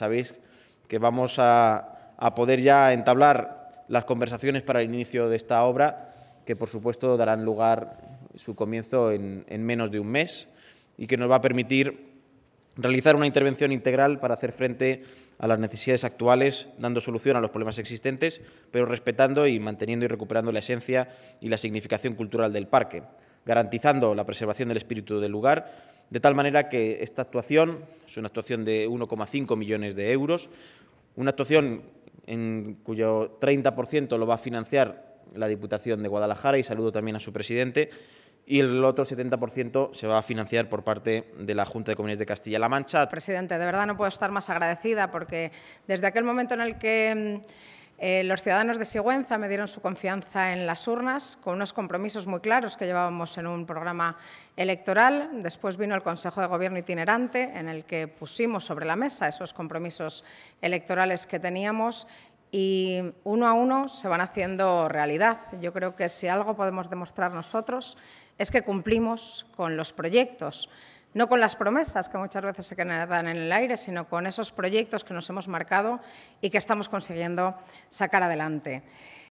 Sabéis que vamos a, poder ya entablar las conversaciones para el inicio de esta obra, que por supuesto darán lugar su comienzo en menos de un mes y que nos va a permitir realizar una intervención integral para hacer frente a las necesidades actuales, dando solución a los problemas existentes, pero respetando y manteniendo y recuperando la esencia y la significación cultural del parque, garantizando la preservación del espíritu del lugar, de tal manera que esta actuación es una actuación de 1,5 millones de euros, una actuación en cuyo 30% lo va a financiar la Diputación de Guadalajara y saludo también a su presidente, y el otro 70% se va a financiar por parte de la Junta de Comunidades de Castilla-La Mancha. Presidente, de verdad no puedo estar más agradecida porque desde aquel momento en el que... Mm, eh, los ciudadanos de Sigüenza me dieron su confianza en las urnas, con unos compromisos muy claros que llevábamos en un programa electoral. Después vino el Consejo de Gobierno itinerante, en el que pusimos sobre la mesa esos compromisos electorales que teníamos y uno a uno se van haciendo realidad. Yo creo que si algo podemos demostrar nosotros es que cumplimos con los proyectos, no con las promesas que muchas veces se quedan en el aire, sino con esos proyectos que nos hemos marcado y que estamos consiguiendo sacar adelante.